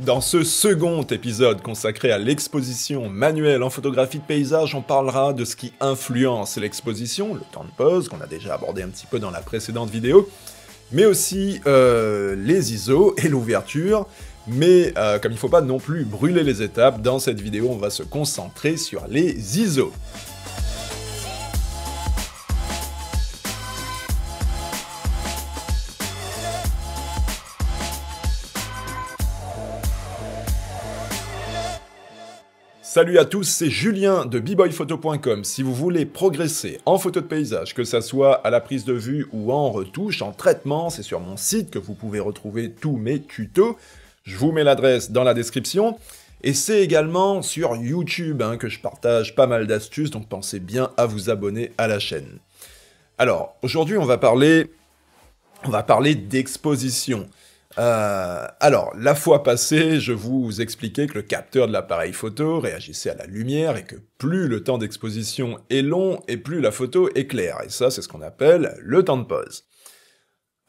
Dans ce second épisode consacré à l'exposition manuelle en photographie de paysage, on parlera de ce qui influence l'exposition, le temps de pose qu'on a déjà abordé un petit peu dans la précédente vidéo, mais aussi euh, les ISO et l'ouverture. Mais euh, comme il ne faut pas non plus brûler les étapes, dans cette vidéo on va se concentrer sur les ISO. Salut à tous, c'est Julien de bboyphoto.com. Si vous voulez progresser en photo de paysage, que ce soit à la prise de vue ou en retouche, en traitement, c'est sur mon site que vous pouvez retrouver tous mes tutos. Je vous mets l'adresse dans la description. Et c'est également sur YouTube hein, que je partage pas mal d'astuces, donc pensez bien à vous abonner à la chaîne. Alors, aujourd'hui, on va parler, on va parler d'exposition. Euh, alors, la fois passée, je vous expliquais que le capteur de l'appareil photo réagissait à la lumière et que plus le temps d'exposition est long et plus la photo est claire. Et ça, c'est ce qu'on appelle le temps de pose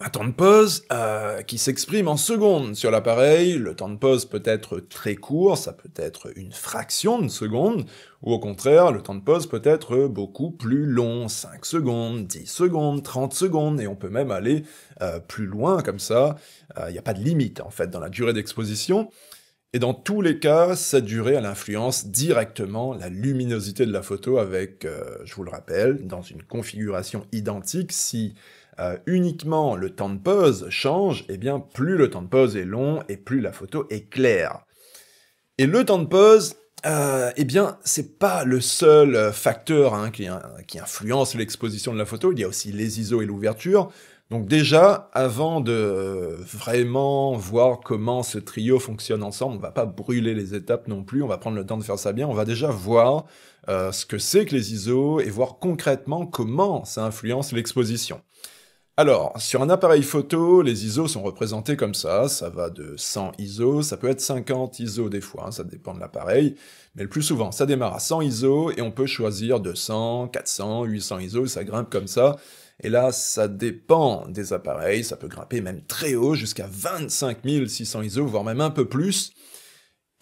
un temps de pause euh, qui s'exprime en secondes sur l'appareil. Le temps de pause peut être très court, ça peut être une fraction de seconde, ou au contraire, le temps de pause peut être beaucoup plus long, 5 secondes, 10 secondes, 30 secondes, et on peut même aller euh, plus loin comme ça. Il euh, n'y a pas de limite en fait dans la durée d'exposition. Et dans tous les cas, cette durée, elle influence directement la luminosité de la photo avec, euh, je vous le rappelle, dans une configuration identique, si euh, uniquement le temps de pause change, eh bien plus le temps de pose est long et plus la photo est claire. Et le temps de pause, euh, eh bien, c'est pas le seul euh, facteur hein, hein, qui, influence l'exposition de la photo. Il y a aussi les ISO et l'ouverture. Donc déjà, avant de euh, vraiment voir comment ce trio fonctionne ensemble, on va pas brûler les étapes non plus, on va prendre le temps de faire ça bien, on va déjà voir euh, ce que c'est que les ISO et voir concrètement comment ça influence l'exposition. Alors, sur un appareil photo, les ISO sont représentés comme ça, ça va de 100 ISO, ça peut être 50 ISO des fois, hein, ça dépend de l'appareil, mais le plus souvent, ça démarre à 100 ISO et on peut choisir 200, 400, 800 ISO, ça grimpe comme ça, et là, ça dépend des appareils, ça peut grimper même très haut, jusqu'à 25600 ISO, voire même un peu plus.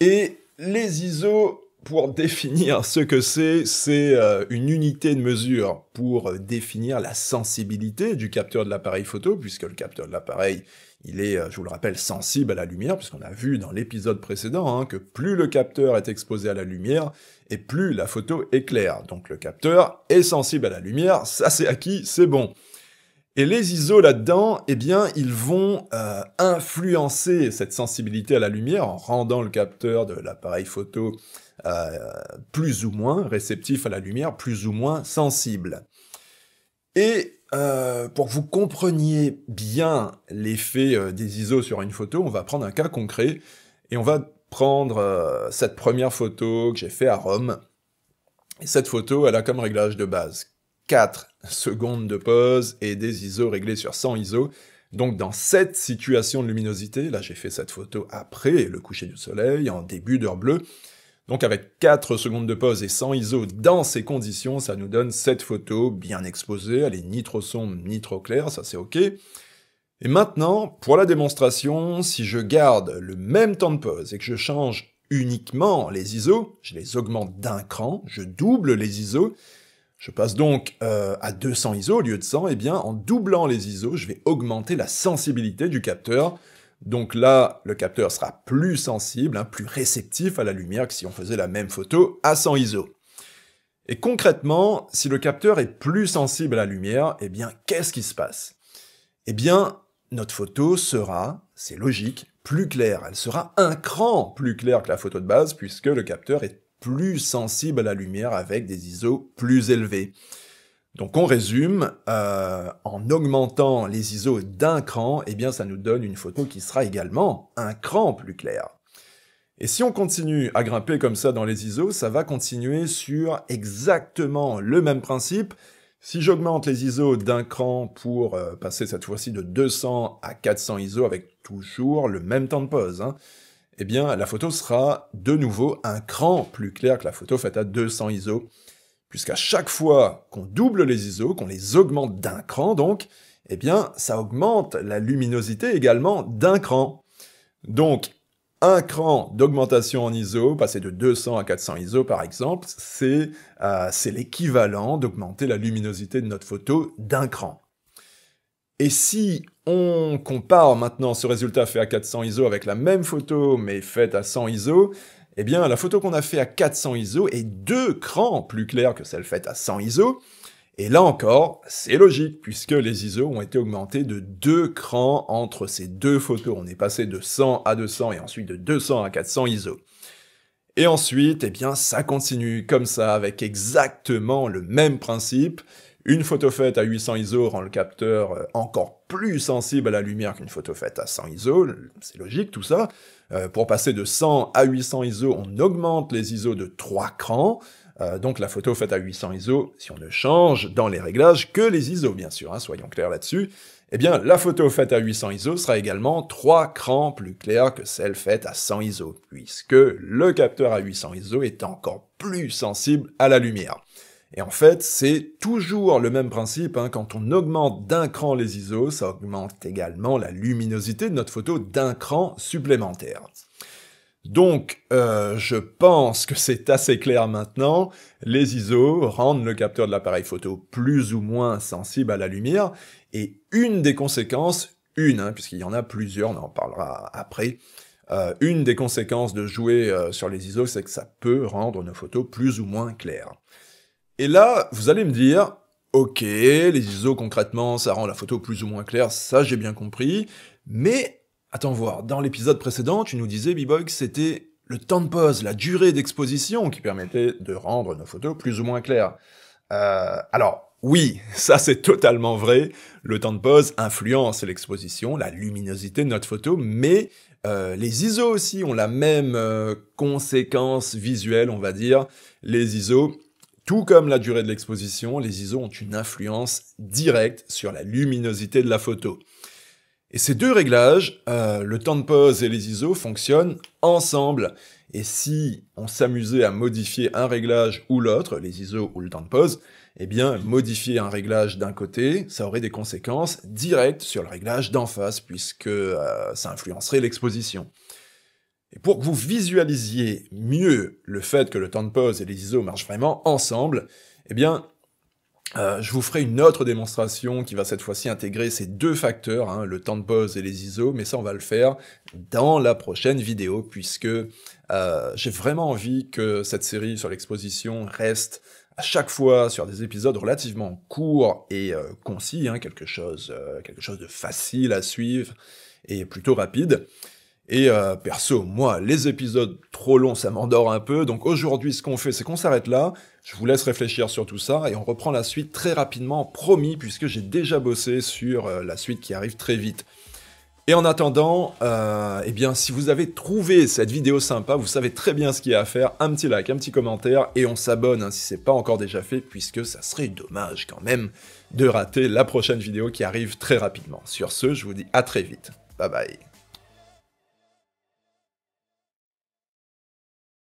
Et les ISO pour définir ce que c'est, c'est euh, une unité de mesure pour euh, définir la sensibilité du capteur de l'appareil photo, puisque le capteur de l'appareil, il est, euh, je vous le rappelle, sensible à la lumière, puisqu'on a vu dans l'épisode précédent hein, que plus le capteur est exposé à la lumière, et plus la photo est claire. Donc le capteur est sensible à la lumière, ça c'est acquis, c'est bon. Et les ISO là-dedans, eh bien, ils vont euh, influencer cette sensibilité à la lumière en rendant le capteur de l'appareil photo euh, plus ou moins réceptif à la lumière, plus ou moins sensible. Et euh, pour que vous compreniez bien l'effet des ISO sur une photo, on va prendre un cas concret et on va prendre cette première photo que j'ai fait à Rome. cette photo, elle a comme réglage de base 4 secondes de pause et des ISO réglés sur 100 ISO. Donc dans cette situation de luminosité, là j'ai fait cette photo après le coucher du soleil, en début d'heure bleue, donc avec 4 secondes de pause et 100 ISO dans ces conditions, ça nous donne cette photo bien exposée, elle est ni trop sombre ni trop claire, ça c'est ok. Et maintenant, pour la démonstration, si je garde le même temps de pause et que je change uniquement les ISO, je les augmente d'un cran, je double les ISO, je passe donc euh, à 200 ISO au lieu de 100, et eh bien en doublant les ISO, je vais augmenter la sensibilité du capteur. Donc là, le capteur sera plus sensible, hein, plus réceptif à la lumière que si on faisait la même photo à 100 ISO. Et concrètement, si le capteur est plus sensible à la lumière, eh bien qu'est-ce qui se passe Eh bien, notre photo sera, c'est logique, plus claire. Elle sera un cran plus claire que la photo de base puisque le capteur est plus sensible à la lumière avec des ISO plus élevés. Donc on résume, euh, en augmentant les ISO d'un cran, eh bien ça nous donne une photo qui sera également un cran plus clair. Et si on continue à grimper comme ça dans les ISO, ça va continuer sur exactement le même principe. Si j'augmente les ISO d'un cran pour euh, passer cette fois-ci de 200 à 400 ISO avec toujours le même temps de pause, hein, eh bien, la photo sera de nouveau un cran plus clair que la photo faite à 200 ISO, puisqu'à chaque fois qu'on double les ISO, qu'on les augmente d'un cran donc, eh bien, ça augmente la luminosité également d'un cran. Donc, un cran d'augmentation en ISO, passer de 200 à 400 ISO par exemple, euh, c'est l'équivalent d'augmenter la luminosité de notre photo d'un cran. Et si on compare maintenant ce résultat fait à 400 ISO avec la même photo mais faite à 100 ISO. Eh bien, la photo qu'on a faite à 400 ISO est deux crans plus claire que celle faite à 100 ISO. Et là encore, c'est logique puisque les ISO ont été augmentés de deux crans entre ces deux photos. On est passé de 100 à 200 et ensuite de 200 à 400 ISO. Et ensuite, eh bien, ça continue comme ça avec exactement le même principe. Une photo faite à 800 ISO rend le capteur euh, encore plus sensible à la lumière qu'une photo faite à 100 ISO, c'est logique tout ça. Euh, pour passer de 100 à 800 ISO, on augmente les ISO de 3 crans. Euh, donc la photo faite à 800 ISO, si on ne change dans les réglages que les ISO bien sûr, hein, soyons clairs là-dessus, eh bien la photo faite à 800 ISO sera également 3 crans plus claire que celle faite à 100 ISO, puisque le capteur à 800 ISO est encore plus sensible à la lumière. Et en fait, c'est toujours le même principe. Hein. Quand on augmente d'un cran les ISO, ça augmente également la luminosité de notre photo d'un cran supplémentaire. Donc, euh, je pense que c'est assez clair maintenant. Les ISO rendent le capteur de l'appareil photo plus ou moins sensible à la lumière. Et une des conséquences, une, hein, puisqu'il y en a plusieurs, on en parlera après, euh, une des conséquences de jouer euh, sur les ISO, c'est que ça peut rendre nos photos plus ou moins claires. Et là, vous allez me dire, ok, les ISO concrètement, ça rend la photo plus ou moins claire, ça j'ai bien compris, mais attends voir, dans l'épisode précédent, tu nous disais, B-Boy, que c'était le temps de pause, la durée d'exposition qui permettait de rendre nos photos plus ou moins claires. Euh, alors, oui, ça c'est totalement vrai. Le temps de pause influence l'exposition, la luminosité de notre photo, mais euh, les ISO aussi ont la même euh, conséquence visuelle, on va dire. Les ISO, tout comme la durée de l'exposition, les ISO ont une influence directe sur la luminosité de la photo. Et ces deux réglages, euh, le temps de pose et les ISO, fonctionnent ensemble. Et si on s'amusait à modifier un réglage ou l'autre, les ISO ou le temps de pose, eh bien, modifier un réglage d'un côté, ça aurait des conséquences directes sur le réglage d'en face, puisque euh, ça influencerait l'exposition. Et pour que vous visualisiez mieux le fait que le temps de pause et les ISO marchent vraiment ensemble, eh bien, euh, je vous ferai une autre démonstration qui va cette fois-ci intégrer ces deux facteurs, hein, le temps de pause et les ISO, mais ça on va le faire dans la prochaine vidéo, puisque euh, j'ai vraiment envie que cette série sur l'exposition reste à chaque fois sur des épisodes relativement courts et euh, concis, hein, quelque, chose, quelque chose de facile à suivre et plutôt rapide. Et euh, perso, moi, les épisodes trop longs, ça m'endort un peu. Donc aujourd'hui, ce qu'on fait, c'est qu'on s'arrête là. Je vous laisse réfléchir sur tout ça et on reprend la suite très rapidement, promis, puisque j'ai déjà bossé sur euh, la suite qui arrive très vite. Et en attendant, euh, eh bien, si vous avez trouvé cette vidéo sympa, vous savez très bien ce qu'il y a à faire. Un petit like, un petit commentaire et on s'abonne hein, si si n'est pas encore déjà fait, puisque ça serait dommage quand même de rater la prochaine vidéo qui arrive très rapidement. Sur ce, je vous dis à très vite. Bye bye.